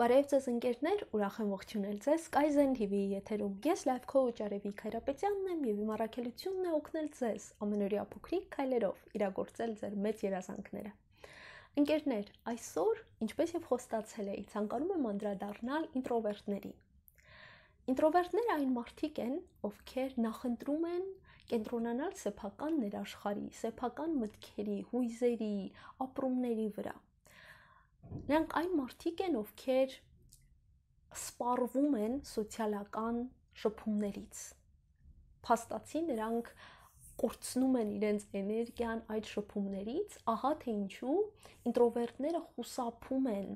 Բարև ձեզ ընկերներ, ուրախ եմ ողջունել ձեզ Kaizen TV-ի եթերում։ Ես Life Coach Արևիկ Հայրապետյանն եմ եւ իմ առաքելությունն է օգնել ձեզ ամենօրյա փոքրիկ քայլերով իրագործել ձեր մեծ երազանքները։ Ընկերներ, այսօր, ինչպես եւ խոստացել էի, ցանկանում եմ անդրադառնալ ինտրովերտներին։ Ինտրովերտները այն մարդիկ են, ովքեր նախընտրում են կենտրոնանալ սեփական ներաշխարի, սեփական մտքերի, հույզերի, ապրումների վրա։ Նրանք այն մարդիկ են, ովքեր սպառվում են սոցիալական շփումներից։ Փաստացի նրանք կորցնում են իրենց էներգիան այդ շփումներից, ահա թե ինչու ինտրովերտները խուսափում են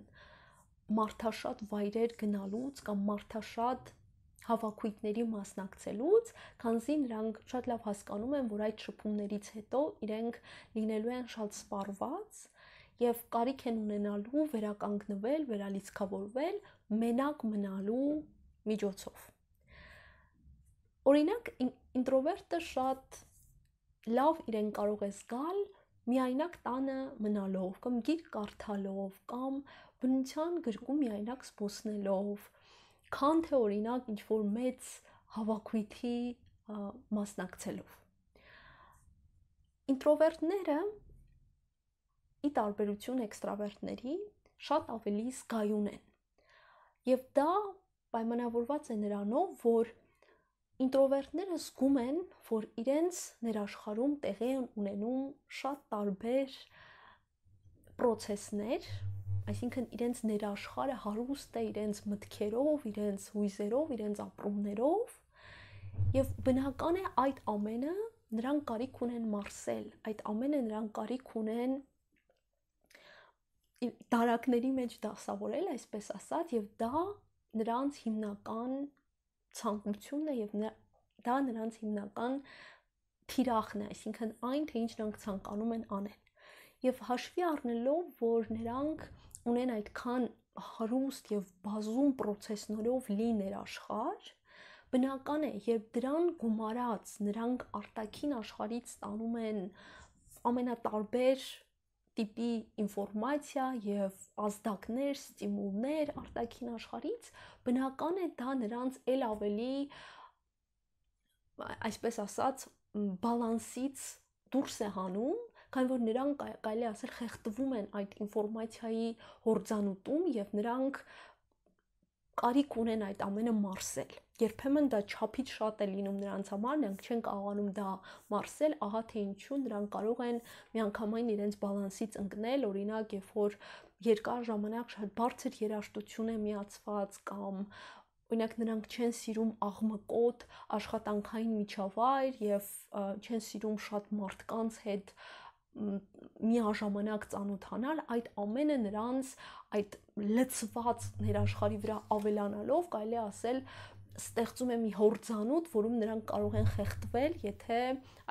մարդաշատ վայրեր գնալուց կամ մարդաշատ հավաքույթների մասնակցելուց, քանզի նրանք շատ լավ հասկանում են, որ այդ շփումներից հետո իրենք լինելու են շատ սպառված, եւ կարիք են ունենալու վերականգնվել, վերալիցքավորվել մենակ մնալու միջոցով։ Օրինակ ինտրովերտը շատ լավ իրեն կարող է զգալ միայնակ տանը մնալով կամ գիրք կարդալով կամ բնության գրկում միայնակ սփոսնելով քան թե օրինակ ինչ որ մեծ հավաքույթի մասնակցելով ինտրովերտները ի տարբերություն էքստրավերտների շատ ավելի զգայուն են։ Եվ դա պայմանավորված է նրանով, որ ինտրովերտները զգում են, որ իրենց ներաշխարում տեղի են ունենում շատ տարբեր process-ներ, այսինքն իրենց ներաշխարը հարուստ է իրենց մտքերով, իրենց հույզերով, իրենց ապրումներով, եւ բնական է այդ ամենը նրանք կարիք ունեն մարսել, այդ ամենը նրանք կարիք ունեն դարակների մեջ դասավորել, այսպես ասած, եւ դա նրանց հիմնական ցանկությունն է եւ դա նրանց հիմնական թիրախն է, այսինքն այն, թե ինչ նրանք ցանկանում են անել։ Եվ հաշվի առնելով, որ նրանք ունեն այդքան հարուստ եւ բազում process-ներով լի ներաշխարհ, բնական է, երբ դրան գումարած նրանք արտաքին աշխարից ստանում են ամենատարբեր տիպի ինֆորմացիա եւ ազդակներ, ստիմուլներ արտաքին աշխարից, բնական է դա նրանց ել ավելի այսպես ասած բալանսից դուրս է հանում, քան որ նրանք կարելի ասել խեղդվում են այդ ինֆորմացիայի հորձանուտում եւ նրանք և կարիք ունեն այդ ամենը մարսել։ Երբեմն դա չափից շատ է լինում նրանց համար, նրանք չեն կարողանում դա մարսել, ահա թե ինչու նրանք կարող են միանգամայն իրենց բալանսից ընկնել, օրինակ, երբ որ երկար ժամանակ շատ բարձր երաշտություն է միացված կամ օրինակ նրանք չեն սիրում աղմկոտ աշխատանքային միջավայր եւ չեն սիրում շատ մարդկանց հետ միաժամանակ ծանոթանալ այդ ամենը նրանց այդ լծված ներաշխարի վրա ավելանալով կարելի ասել ստեղծում է մի հորձանուտ, որում նրանք կարող են խեղդվել, եթե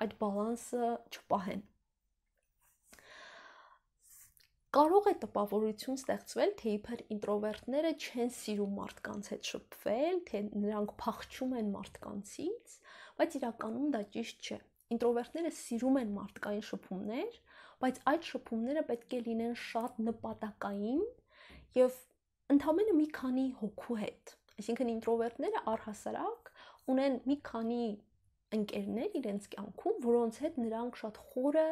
այդ բալանսը չպահեն։ Կարող է տպավորություն ստեղծվել, թե իբր ինտրովերտները չեն սիրում մարդկանց հետ շփվել, թե նրանք փախչում են մարդկանցից, բայց իրականում դա ճիշտ չէ։ Ինտրովերտները սիրում են մարդկային շփումներ, բայց այդ շփումները պետք է լինեն շատ նպատակային եւ ընդամենը մի քանի հոգու հետ։ Այսինքն ինտրովերտները առհասարակ ունեն մի քանի ընկերներ իրենց կյանքում, որոնց հետ նրանք շատ խորը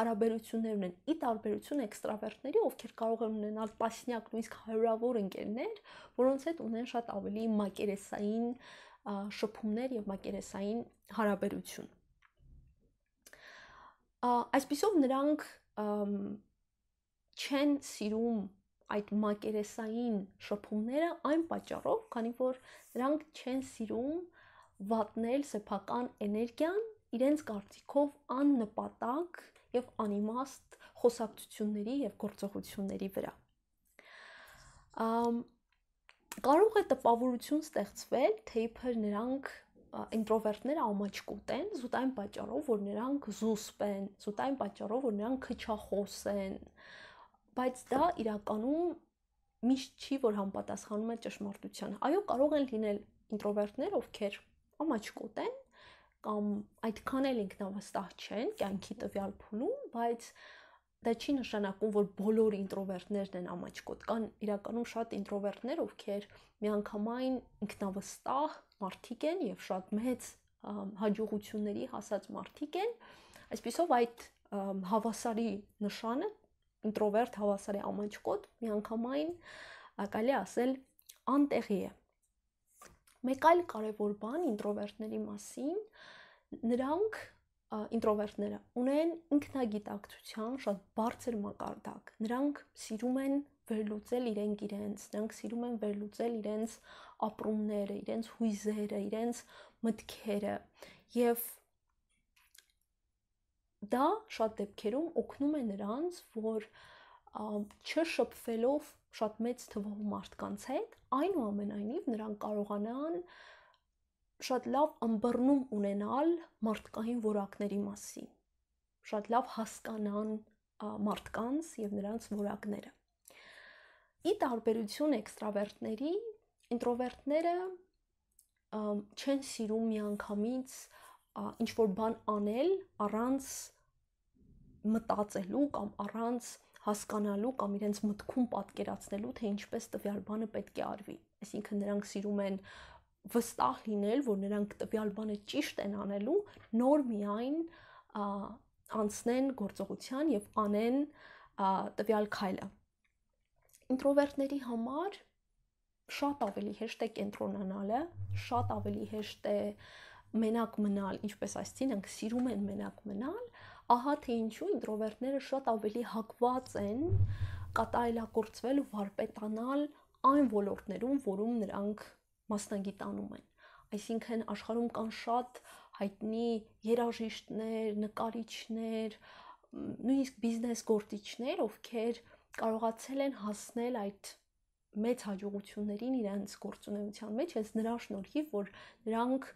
հարաբերություններ ունեն։ Ի տարբերություն էքստրավերտների, ովքեր կարող են ունենալ տասնյակ, նույնիսկ հարյուրավոր ընկերներ, որոնց հետ ունեն շատ ավելի մակերեսային շփումներ եւ մակերեսային հարաբերություն այսպիսով նրանք չեն սիրում այդ մակերեսային շփումները այն պատճառով, քանի որ նրանք չեն սիրում վատնել սեփական էներգիան իրենց կարծիքով աննպատակ եւ անիմաստ խոսակցությունների եւ գործողությունների վրա։ Ամ կարող է տպավորություն ստեղծվել, թե իբր նրանք ինտրովերտները ամաչկուտ են զուտային պատճառով, որ նրանք զուսպ են, զուտային պատճառով, որ նրանք քչախոս են։ Բայց դա իրականում միշտ չի, որ համապատասխանում է ճշմարտությանը։ Այո, կարող են լինել ինտրովերտներ, ովքեր ամաչկոտ են կամ այդքան էլ ինքնավստահ չեն կյանքի տվյալ փուլում, բայց դա չի նշանակում, որ բոլոր ինտրովերտներն են ամաչկոտ։ Կան իրականում շատ ինտրովերտներ, ովքեր միանգամայն ինքնավստահ մարդիկ են եւ շատ մեծ հաջողությունների հասած մարդիկ են։ Այսպիսով այդ հավասարի նշանը ինտրովերտ հավասարի ամաչկոտ միանգամայն կարելի ասել անտեղի է։ Մեկ այլ կարևոր բան ինտրովերտների մասին, նրանք ինտրովերտները ունեն ինքնագիտակցության շատ բարձր մակարդակ։ Նրանք սիրում են վերլուծել իրենք իրենց, նրանք սիրում են վերլուծել իրենց ապրումները, իրենց հույզերը, իրենց մտքերը եւ դա շատ դեպքերում օգնում է նրանց, որ չշփվելով շատ մեծ թվով մարդկանց հետ, այնուամենայնիվ նրանք կարողանան այն շատ լավ ըմբռնում ունենալ մարդկային որակների մասին։ Շատ լավ հասկանան մարդկանց եւ նրանց որակները։ Ի տարբերություն էքստրավերտների, ինտրովերտները չեն սիրում միանգամից ինչ որ բան անել առանց մտածելու կամ առանց հասկանալու կամ իրենց մտքում պատկերացնելու, թե ինչպես տվյալ բանը պետք է արվի։ Այսինքն նրանք սիրում են վստահ լինել, որ նրանք տվյալ բանը ճիշտ են անելու, նոր միայն անցնեն գործողության եւ անեն տվյալ քայլը։ Ինտրովերտների համար շատ ավելի հեշտ է կենտրոնանալը, շատ ավելի հեշտ է մենակ մնալ, ինչպես ասեցին, ենք սիրում են մենակ մնալ, ահա թե ինչու ինտրովերտները շատ ավելի հակված են կատարելագործվել ու վարպետանալ այն ոլորտներում, որում նրանք մասնագիտանում են։ Այսինքն աշխարհում կան շատ հայտնի երաժիշտներ, նկարիչներ, նույնիսկ բիզնես գործիչներ, ովքեր կարողացել են հասնել այդ մեծ հաջողություններին իրենց գործունեության մեջ, հենց նրա շնորհիվ, որ նրանք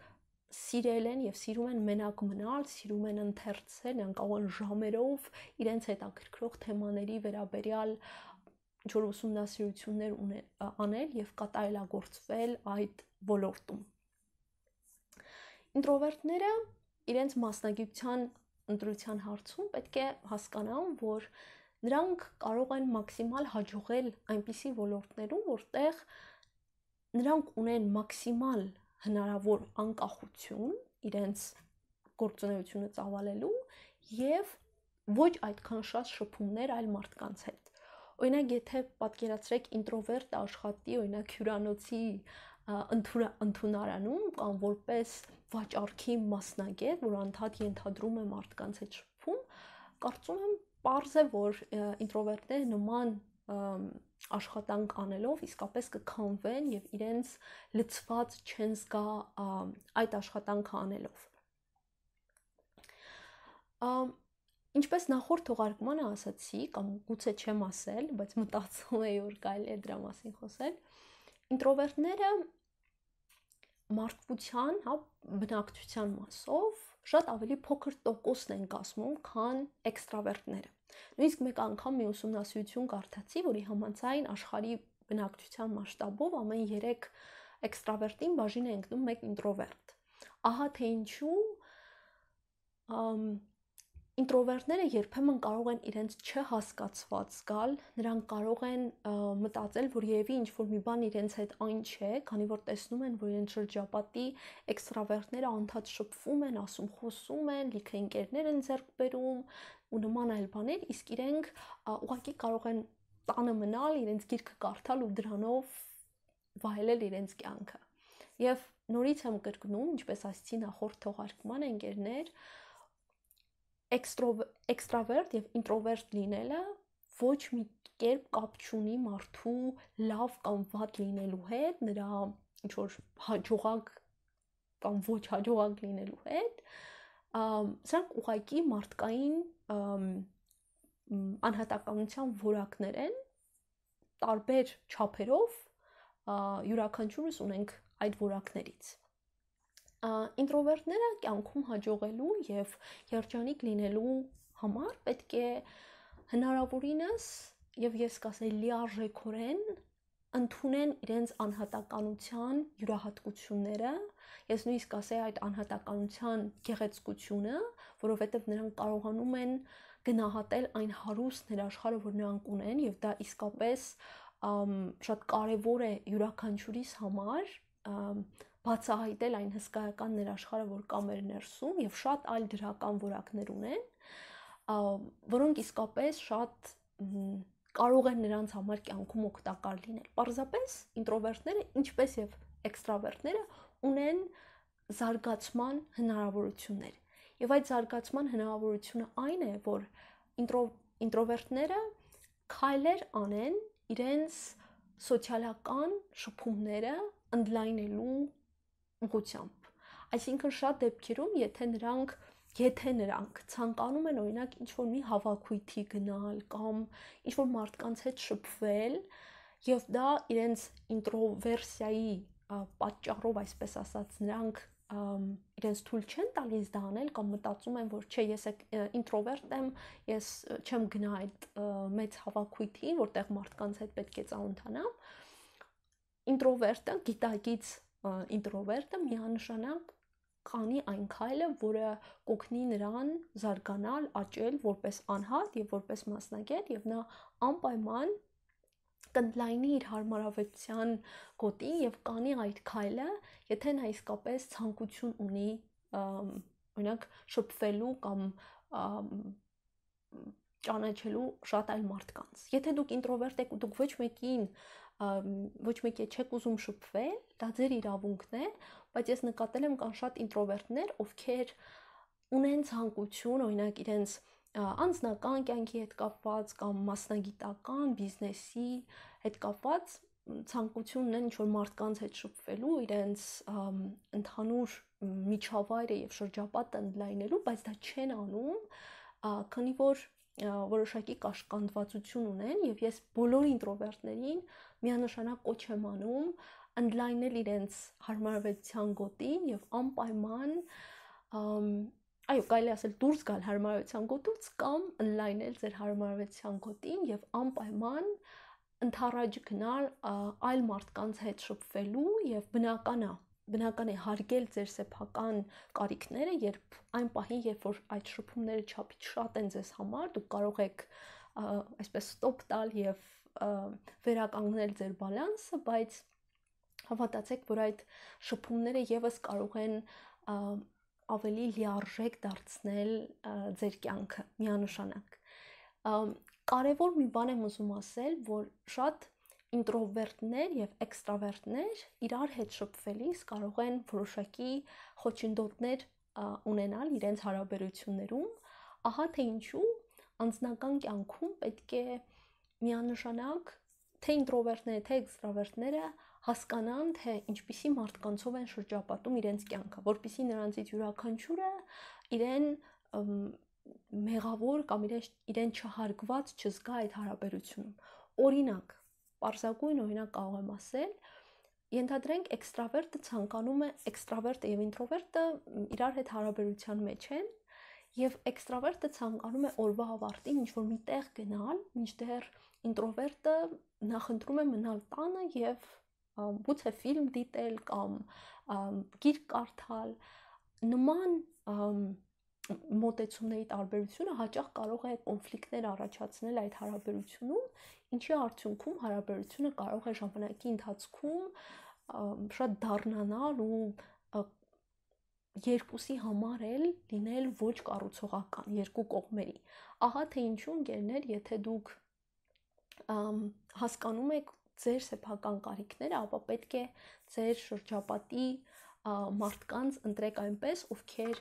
սիրել են եւ սիրում են մենակ մնալ, սիրում են ընթերցել, նրանք կարող են ժամերով իրենց հետաքրքրող թեմաների վերաբերյալ ինչ որ ուսումնասիրություններ ունել անել եւ կատարելագործվել այդ ոլորտում։ Ինտրովերտները իրենց մասնագիտության ընտրության հարցում պետք է հասկանան, որ նրանք կարող են մաքսիմալ հաջողել այնպիսի ոլորտներում, որտեղ նրանք ունեն մաքսիմալ հնարավոր անկախություն իրենց գործունեությունը ծավալելու եւ ոչ այդքան շատ շփումներ այլ մարդկանց հետ։ Օրինակ, եթե պատկերացրեք ինտրովերտ աշխատի, օրինակ հյուրանոցի ընդունարանում կամ որպես վաճառքի մասնագետ, որ անդադ ենթադրում է մարդկանց հետ շփում, կարծում եմ པարզ է, որ ինտրովերտները նման աշխատանք անելով իսկապես կքանվեն եւ իրենց լծված չեն զգա այդ աշխատանքը անելով։ Ամ Ինչպես նախորդ թողարկմանը ասացի, կամ գուցե չեմ ասել, բայց մտածում եի, որ կարելի է դրա մասին խոսել, ինտրովերտները մարդկության, հա, բնակչության մասով շատ ավելի փոքր տոկոսն են կազմում, քան էքստրավերտները։ Նույնիսկ մեկ անգամ մի ուսումնասիրություն կարդացի, որի համաձայն աշխարհի բնակչության մասշտաբով ամեն 3 էքստրավերտին բաժին է ընկնում 1 ինտրովերտ։ Ահա թե ինչու Ինտրովերտները երբեմն կարող են իրենց չհասկացված զգալ, նրանք կարող են մտածել, որ երևի ինչ-որ մի բան իրենց հետ այն չէ, քանի որ տեսնում են, որ իրենց շրջապատի էքստրավերտները անդադ շփվում են, ասում, խոսում են, լիքը ընկերներ են ձեռք բերում ու նման այլ բաներ, իսկ իրենք ուղղակի կարող են տանը մնալ, իրենց գիրքը կարդալ ու դրանով վայելել իրենց կյանքը։ Եվ նորից եմ կրկնում, ինչպես ասացի նախորդ թողարկման ընկերներ, են էքստրավերտ եւ ինտրովերտ լինելը ոչ մի կերպ կապ չունի մարդու լավ կամ վատ լինելու հետ, նրա ինչ որ հաջողակ կամ ոչ հաջողակ լինելու հետ, սրանք ուղղակի մարդկային անհատականության որակներ են տարբեր չափերով յուրաքանչյուրս ունենք այդ որակներից ինտրովերտները կյանքում հաջողելու եւ երջանիկ լինելու համար պետք է հնարավորինս եւ ես կասեի լիարժեքորեն ընդունեն իրենց անհատականության յուրահատկությունները, ես նույնիսկ ասեի այդ անհատականության գեղեցկությունը, որովհետև նրանք կարողանում են գնահատել այն հարուստ ներաշխարը, որ նրանք ունեն եւ դա իսկապես ամ, շատ կարեւոր է յուրաքանչյուրիս համար, ամ, բացահայտել այն հսկայական ներաշխարը, որ կա մեր ներսում եւ շատ այլ դրական որակներ ունեն, որոնք իսկապես շատ կարող են նրանց համար կյանքում օգտակար լինել։ Պարզապես ինտրովերտները, ինչպես եւ էքստրավերտները, ունեն զարգացման հնարավորություններ։ Եվ այդ զարգացման հնարավորությունը այն է, որ ինտրո ինտրովերտները քայլեր անեն իրենց սոցիալական շփումները ընդլայնելու, ուղությամբ։ Այսինքն շատ դեպքերում, եթե նրանք եթե նրանք ցանկանում են օրինակ ինչ որ մի հավաքույթի գնալ կամ ինչ որ մարդկանց հետ շփվել եւ դա իրենց ինտրովերսիայի պատճառով այսպես ասած նրանք իրենց թույլ չեն տալիս դա անել կամ մտածում են որ չէ ես ինտրովերտ եմ ես չեմ գնա այդ մեծ հավաքույթին որտեղ մարդկանց հետ պետք է ծանոթանամ ինտրովերտը գիտակից ինտրովերտը միանշանակ կանի այն քայլը, որը կօգնի նրան զարգանալ, աճել որպես անհատ եւ որպես մասնագետ եւ նա անպայման կնդլայնի իր հարմարավետության գոտին եւ կանի այդ քայլը, եթե նա իսկապես ցանկություն ունի, օրինակ շփվելու կամ ճանաչելու շատ այլ մարդկանց։ Եթե դուք ինտրովերտ եք ու դուք ոչ մեկին ոչ մեկի չեք ուզում շփվել, դա ձեր իրավունքն է, բայց ես նկատել եմ կան շատ ինտրովերտներ, ովքեր ունեն ցանկություն, օրինակ իրենց անձնական կյանքի հետ կապված կամ մասնագիտական, բիզնեսի հետ կապված ցանկությունն են ինչ որ մարդկանց հետ շփվելու, իրենց ընդհանուր միջավայրը եւ շրջապատը ընդլայնելու, բայց դա չեն անում, քանի որ որոշակի կաշկանդվածություն ունեն եւ ես բոլոր ինտրովերտներին միանշանակ կոչ եմ անում ընդլայնել իրենց հարմարավետության գոտին եւ անպայման այո, կարելի ասել դուրս գալ հարմարավետության գոտուց կամ ընդլայնել ձեր հարմարավետության գոտին եւ անպայման ընթարաջ գնալ այլ մարդկանց հետ շփվելու եւ բնական է բնական է հարգել ձեր սեփական կարիքները, երբ այն պահին, երբ որ այդ շփումները չափից շատ են ձեզ համար, դուք կարող եք այսպես ստոպ տալ եւ վերականգնել ձեր բալանսը, բայց հավատացեք, որ այդ շփումները եւս կարող են ավելի լիարժեք դարձնել ձեր կյանքը միանշանակ։ Կարևոր մի բան եմ ուզում ասել, որ շատ ինտրովերտներ եւ էքստրավերտներ իրար հետ շփվելիս կարող են որոշակի խոչընդոտներ ունենալ իրենց հարաբերություններում, ահա թե ինչու անձնական կյանքում պետք է միանշանակ թե ինտրովերտները, թե էքստրավերտները հասկանան, թե ինչպիսի մարդկանցով են շրջապատում իրենց կյանքը, որpիսի նրանցից յուրաքանչյուրը իրեն մեղավոր կամ իրեն իրեն չհարգված չզգա այդ հարաբերությունում։ Օրինակ, Պարզագույն օրինակ կարող եմ ասել, ենթադրենք էքստրավերտը ցանկանում է էքստրավերտը եւ ինտրովերտը իրար հետ հարաբերության մեջ են եւ էքստրավերտը ցանկանում է օրվա ավարտին ինչ որ մի տեղ գնալ, մինչդեռ ինտրովերտը նախընտրում է մնալ տանը եւ գուցե ֆիլմ դիտել կամ գիրք կարդալ նման մոտեցումների տարբերությունը հաճախ կարող է կոնֆլիկտներ առաջացնել այդ հարաբերությունում, ինչի արդյունքում հարաբերությունը կարող է ժամանակի ընթացքում շատ դառնանալ ու երկուսի համար էլ լինել ոչ կառուցողական երկու կողմերի։ Ահա թե ինչու ընկերներ, եթե դուք հասկանում եք ձեր սեփական կարիքները, ապա պետք է ձեր շրջապատի մարդկանց ընտրեք այնպես, ովքեր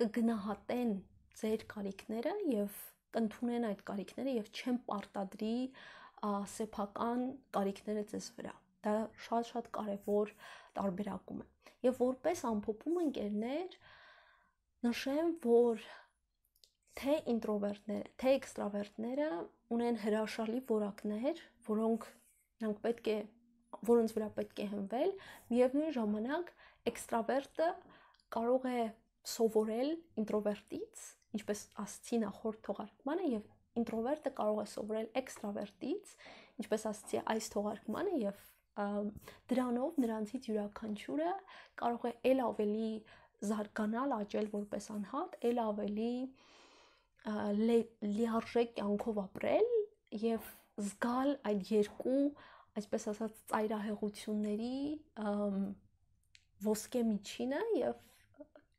կգնահատեն ձեր կարիքները եւ կընդունեն այդ կարիքները եւ չեն պարտադրի սեփական կարիքները ձեզ վրա։ Դա շատ-շատ կարեւոր տարբերակում է։ Եվ որպես ամփոփում ընկերներ նշեմ, որ թե ինտրովերտները, թե էքստրավերտները ունեն հրաշալի որակներ, որոնք նրանք պետք է որոնց վրա պետք է հնվել, միևնույն ժամանակ էքստրավերտը կարող է սովորել ինտրովերտից, ինչպես ասցի նախորդ թողարկմանը եւ ինտրովերտը կարող է սովորել էքստրավերտից, ինչպես ասցի այս թողարկմանը եւ դրանով նրանցից յուրաքանչյուրը կարող է ել ավելի զարգանալ, աճել որպես անհատ, ել ավելի լիարժեք կյանքով ապրել եւ զգալ այդ երկու, այսպես ասած, ծայրահեղությունների ոսկե միջինը եւ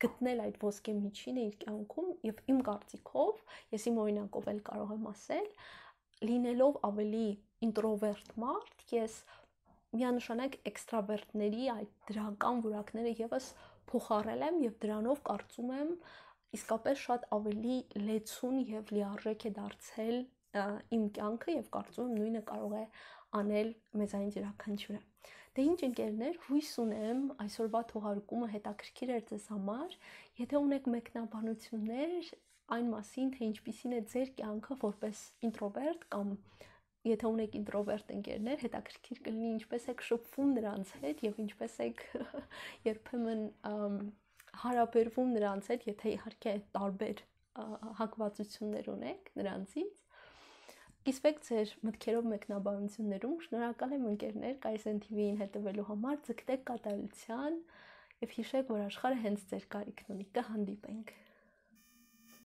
գտնել այդ ոսկե միջինը իր կյանքում եւ իմ կարծիքով ես իմ օրինակով էլ կարող եմ ասել լինելով ավելի ինտրովերտ մարդ ես միանշանակ էքստրավերտների այդ դրական որակները եւս փոխարել եմ եւ դրանով կարծում եմ իսկապես շատ ավելի լեցուն եւ լիարժեք է դարձել իմ կյանքը եւ կարծում եմ նույնը կարող է անել մեզանից յուրաքանչյուրը Դե ինչ ընկերներ, հույս ունեմ այսօրվա թողարկումը հետաքրքիր էր ձեզ համար։ Եթե ունեք մեկնաբանություններ այն մասին, թե ինչպիսին է ձեր կյանքը որպես ինտրովերտ կամ եթե ունեք ինտրովերտ ընկերներ, հետաքրքիր կլինի ինչպես եք շփվում նրանց հետ եւ ինչպես եք երբեմն հարաբերվում նրանց հետ, եթե իհարկե տարբեր հակվածություններ ունեք նրանցից Կիսվեք ձեր մտքերով մեկնաբանություններում։ Շնորհակալ եմ ընկերներ Kaizen TV-ին հետևելու համար։ Ձգտեք կատարելության եւ հիշեք, որ աշխարհը հենց ձեր կարիքն ունի։ Կհանդիպենք։